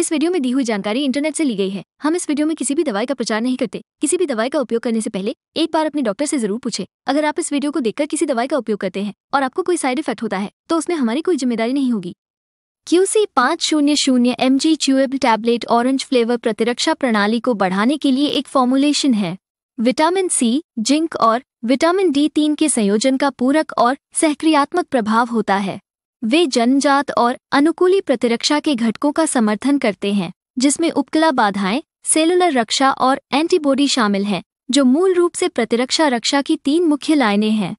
इस वीडियो में दी हुई जानकारी इंटरनेट से ली गई है हम इस वीडियो में किसी भी दवाई का प्रचार नहीं करते किसी भी दवाई का उपयोग करने से पहले एक बार अपने डॉक्टर से जरूर पूछे अगर आप इस वीडियो को देखकर किसी दवाई का उपयोग करते हैं और आपको कोई साइड इफेक्ट होता है तो उसमें हमारी कोई जिम्मेदारी नहीं होगी क्यूसी पाँच शून्य शून्य M G chewable tablet orange flavour प्रतिरक्षा प्रणाली को बढ़ाने के लिए एक फॉर्मुलेशन है विटामिन सी जिंक और विटामिन डी तीन के संयोजन का पूरक और सहक्रियात्मक प्रभाव होता है वे जनजात और अनुकूली प्रतिरक्षा के घटकों का समर्थन करते हैं जिसमें उपकला बाधाएं सेलुलर रक्षा और एंटीबॉडी शामिल हैं जो मूल रूप से प्रतिरक्षा रक्षा की तीन मुख्य लाइनें हैं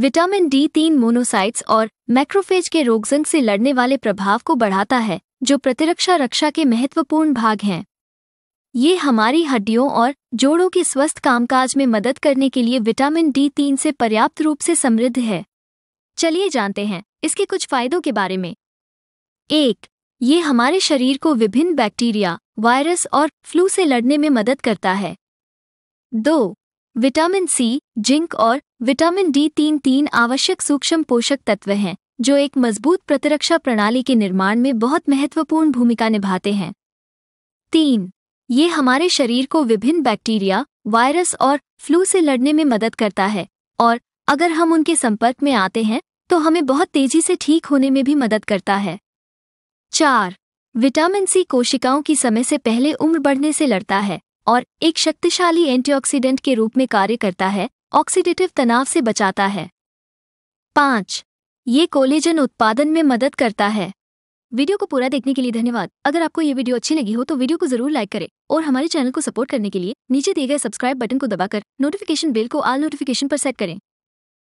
विटामिन डी तीन मोनोसाइट्स और मैक्रोफेज के रोगजंग से लड़ने वाले प्रभाव को बढ़ाता है जो प्रतिरक्षा रक्षा के महत्वपूर्ण भाग हैं ये हमारी हड्डियों और जोड़ों के स्वस्थ कामकाज में मदद करने के लिए विटामिन डी तीन से पर्याप्त रूप से समृद्ध है चलिए जानते हैं इसके कुछ फायदों के बारे में एक ये हमारे शरीर को विभिन्न बैक्टीरिया वायरस और फ्लू से लड़ने में मदद करता है दो विटामिन सी जिंक और विटामिन डी तीन तीन आवश्यक सूक्ष्म पोषक तत्व हैं जो एक मजबूत प्रतिरक्षा प्रणाली के निर्माण में बहुत महत्वपूर्ण भूमिका निभाते हैं तीन ये हमारे शरीर को विभिन्न बैक्टीरिया वायरस और फ्लू से लड़ने में मदद करता है और अगर हम उनके संपर्क में आते हैं तो हमें बहुत तेजी से ठीक होने में भी मदद करता है चार विटामिन सी कोशिकाओं की समय से पहले उम्र बढ़ने से लड़ता है और एक शक्तिशाली एंटीऑक्सीडेंट के रूप में कार्य करता है ऑक्सीडेटिव तनाव से बचाता है पाँच ये कोलेजन उत्पादन में मदद करता है वीडियो को पूरा देखने के लिए धन्यवाद अगर आपको ये वीडियो अच्छी लगी हो तो वीडियो को जरूर लाइक करें और हमारे चैनल को सपोर्ट करने के लिए नीचे दिए गए सब्सक्राइब बटन को दबाकर नोटिफिकेशन बेल को आल नोटिफिकेशन पर सेट करें